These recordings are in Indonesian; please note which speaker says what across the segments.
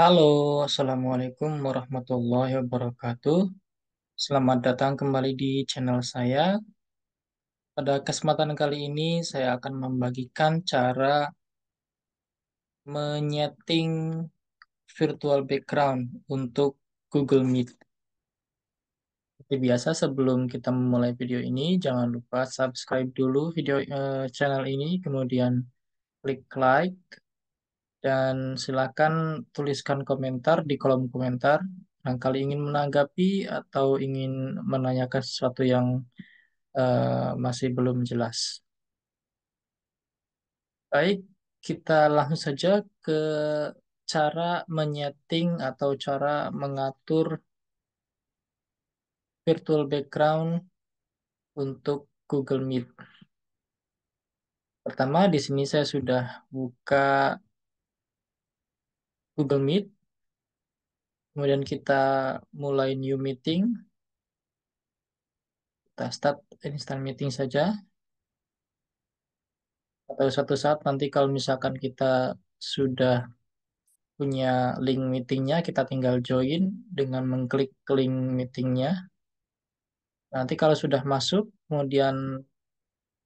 Speaker 1: Halo, Assalamualaikum warahmatullahi wabarakatuh. Selamat datang kembali di channel saya. Pada kesempatan kali ini, saya akan membagikan cara menyeting virtual background untuk Google Meet. Seperti biasa, sebelum kita memulai video ini, jangan lupa subscribe dulu video uh, channel ini, kemudian klik like, dan silakan tuliskan komentar di kolom komentar. Barangkali ingin menanggapi atau ingin menanyakan sesuatu yang uh, masih belum jelas. Baik, kita langsung saja ke cara menyeting atau cara mengatur virtual background untuk Google Meet. Pertama, di sini saya sudah buka Google Meet. Kemudian kita mulai new meeting. Kita start instant meeting saja. Atau satu saat nanti kalau misalkan kita sudah punya link meetingnya, kita tinggal join dengan mengklik link meetingnya. Nanti kalau sudah masuk, kemudian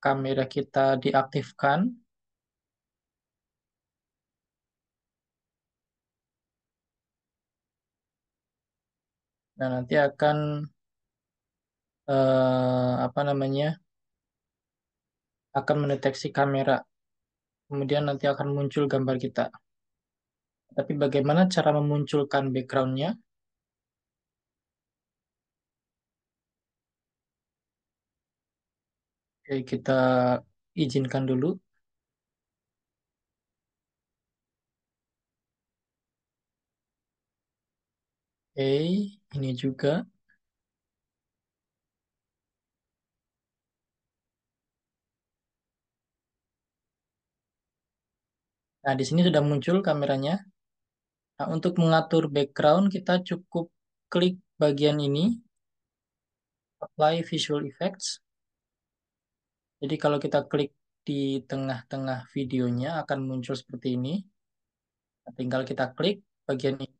Speaker 1: kamera kita diaktifkan, Nah, nanti akan eh, apa namanya? akan mendeteksi kamera. Kemudian nanti akan muncul gambar kita. Tapi bagaimana cara memunculkan backgroundnya? Oke, kita izinkan dulu. ini juga. Nah, di sini sudah muncul kameranya. Nah, untuk mengatur background, kita cukup klik bagian ini, apply visual effects. Jadi kalau kita klik di tengah-tengah videonya akan muncul seperti ini. Nah, tinggal kita klik bagian ini.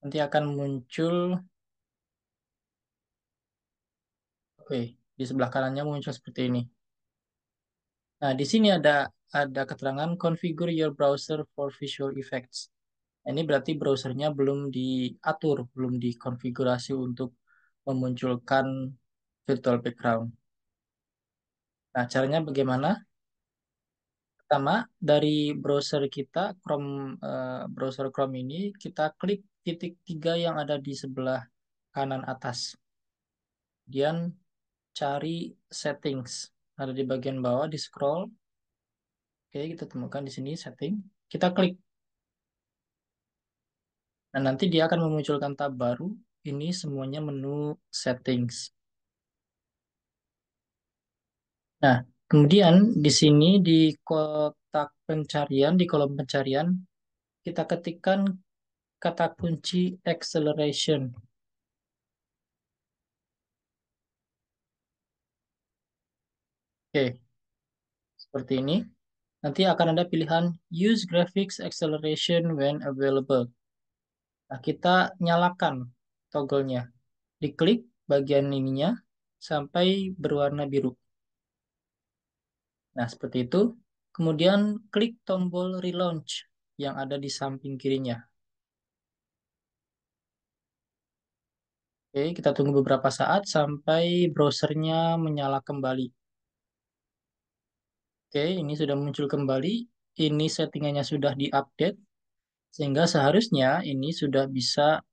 Speaker 1: Nanti akan muncul, oke, di sebelah kanannya muncul seperti ini. Nah, di sini ada ada keterangan configure your browser for visual effects. Ini berarti browsernya belum diatur, belum dikonfigurasi untuk memunculkan virtual background. Nah, caranya bagaimana? Pertama, dari browser kita, Chrome, eh, browser Chrome ini, kita klik titik tiga yang ada di sebelah kanan atas. Kemudian cari settings. Ada di bagian bawah, di scroll. Oke, kita temukan di sini setting. Kita klik. Nah, nanti dia akan memunculkan tab baru. Ini semuanya menu settings. Nah, kemudian di sini di kotak pencarian, di kolom pencarian, kita ketikkan kata kunci acceleration. Oke, seperti ini. Nanti akan ada pilihan use graphics acceleration when available. Nah, kita nyalakan toggle-nya. Diklik bagian ininya sampai berwarna biru. Nah, seperti itu. Kemudian klik tombol relaunch yang ada di samping kirinya. Oke, kita tunggu beberapa saat sampai browsernya menyala kembali. Oke, ini sudah muncul kembali. Ini settingannya sudah diupdate. Sehingga seharusnya ini sudah bisa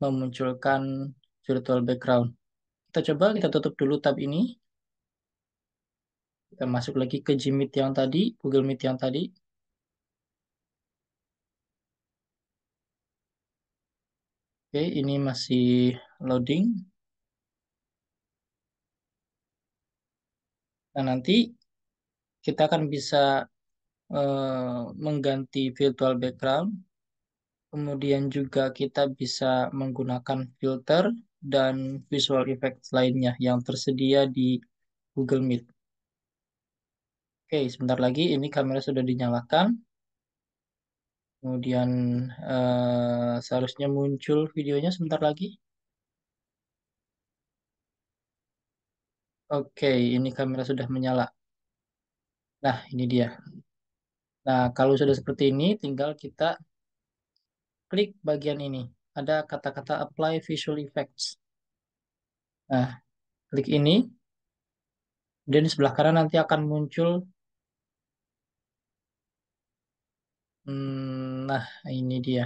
Speaker 1: memunculkan virtual background. Kita coba kita tutup dulu tab ini. Kita masuk lagi ke Gmail yang tadi, Google Meet yang tadi. Oke, ini masih loading. Nah, nanti kita akan bisa eh, mengganti virtual background. Kemudian juga kita bisa menggunakan filter dan visual effects lainnya yang tersedia di Google Meet. Oke, sebentar lagi ini kamera sudah dinyalakan. Kemudian eh, seharusnya muncul videonya sebentar lagi. Oke, ini kamera sudah menyala. Nah, ini dia. Nah, kalau sudah seperti ini, tinggal kita klik bagian ini. Ada kata-kata apply visual effects. Nah, klik ini. Kemudian di sebelah kanan nanti akan muncul. Hmm, nah, ini dia.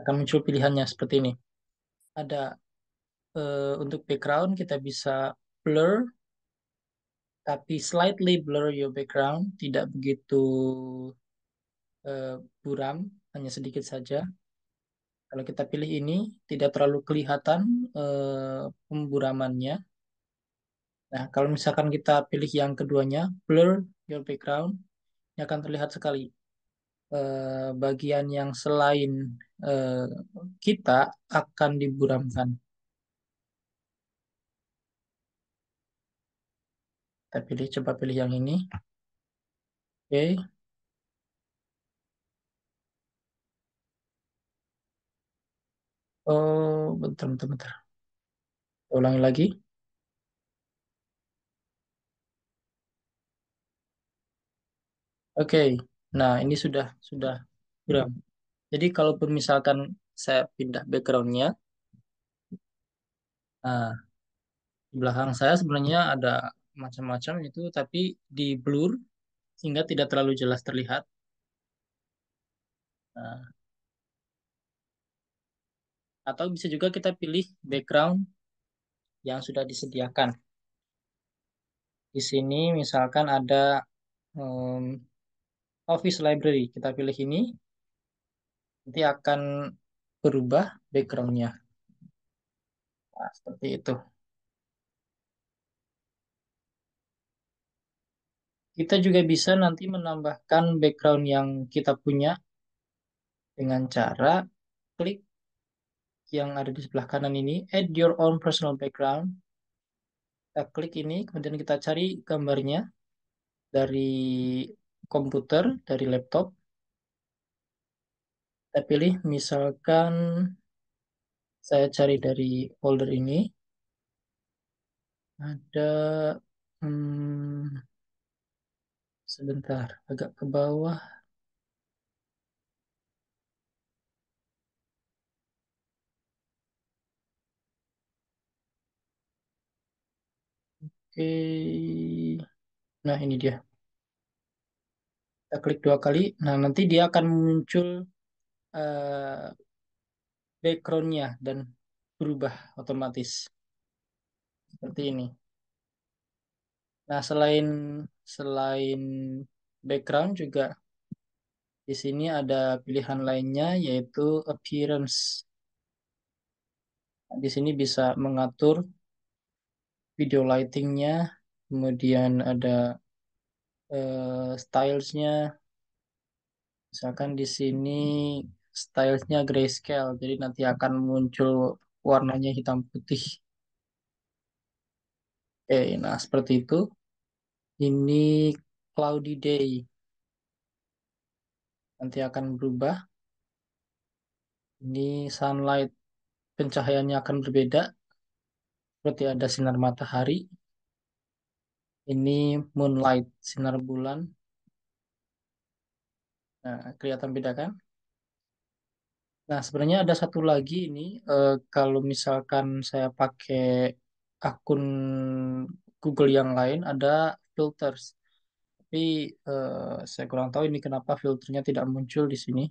Speaker 1: Akan muncul pilihannya seperti ini. Ada uh, untuk background kita bisa blur tapi slightly blur your background tidak begitu uh, buram hanya sedikit saja kalau kita pilih ini tidak terlalu kelihatan uh, pemburamannya nah kalau misalkan kita pilih yang keduanya blur your background ini akan terlihat sekali uh, bagian yang selain uh, kita akan diburamkan Kita pilih, coba pilih yang ini. Oke. Okay. Oh, bentar, bentar, bentar. Ulangi lagi. Oke. Okay. Nah, ini sudah sudah gram. Jadi kalau misalkan saya pindah backgroundnya, nah, di belakang saya sebenarnya ada macam-macam itu tapi di blur sehingga tidak terlalu jelas terlihat nah. atau bisa juga kita pilih background yang sudah disediakan di sini misalkan ada um, office library kita pilih ini nanti akan berubah backgroundnya nah, seperti itu Kita juga bisa nanti menambahkan background yang kita punya dengan cara klik yang ada di sebelah kanan ini, add your own personal background. Kita klik ini, kemudian kita cari gambarnya dari komputer, dari laptop. Kita pilih misalkan saya cari dari folder ini. Ada hmm, sebentar agak ke bawah oke nah ini dia kita klik dua kali nah nanti dia akan muncul uh, backgroundnya dan berubah otomatis seperti ini nah selain selain background juga di sini ada pilihan lainnya yaitu appearance. Di sini bisa mengatur video lightingnya, kemudian ada uh, stylesnya. Misalkan di sini stylesnya grayscale, jadi nanti akan muncul warnanya hitam putih. Oke, eh, nah seperti itu. Ini cloudy day. Nanti akan berubah. Ini sunlight. Pencahayaannya akan berbeda. Seperti ada sinar matahari. Ini moonlight, sinar bulan. Nah, kelihatan beda kan? Nah, sebenarnya ada satu lagi ini, eh, kalau misalkan saya pakai akun Google yang lain, ada filters. Tapi uh, saya kurang tahu ini kenapa filternya tidak muncul di sini.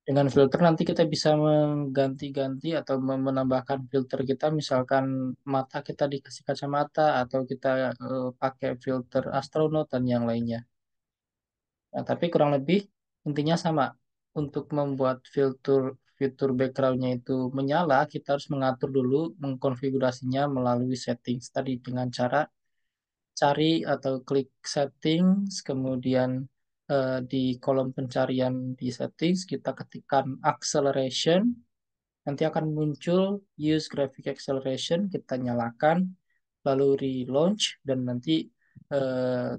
Speaker 1: Dengan filter nanti kita bisa mengganti-ganti atau menambahkan filter kita, misalkan mata kita dikasih kacamata atau kita uh, pakai filter astronot dan yang lainnya. Nah, tapi kurang lebih intinya sama. Untuk membuat filter fitur backgroundnya itu menyala, kita harus mengatur dulu mengkonfigurasinya melalui settings tadi dengan cara cari atau klik settings, kemudian uh, di kolom pencarian di settings kita ketikkan acceleration, nanti akan muncul use graphic acceleration, kita nyalakan, lalu relaunch, dan nanti uh,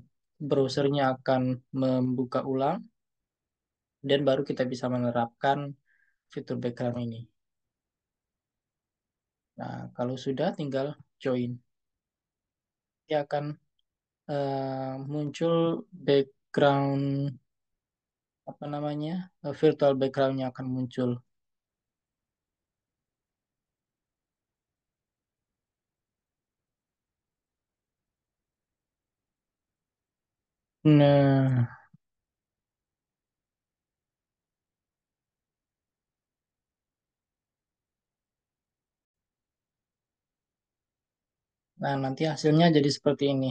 Speaker 1: browsernya akan membuka ulang, dan baru kita bisa menerapkan fitur background ini. Nah, kalau sudah tinggal join. Dia akan Eh, muncul background apa namanya uh, virtual backgroundnya akan muncul. Nah. Nah, nanti hasilnya jadi seperti ini.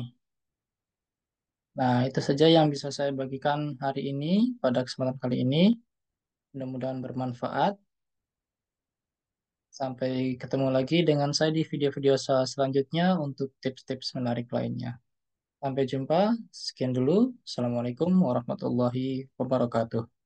Speaker 1: Nah, itu saja yang bisa saya bagikan hari ini pada kesempatan kali ini. Mudah-mudahan bermanfaat. Sampai ketemu lagi dengan saya di video-video saya selanjutnya untuk tips-tips menarik lainnya. Sampai jumpa. Sekian dulu. Assalamualaikum warahmatullahi wabarakatuh.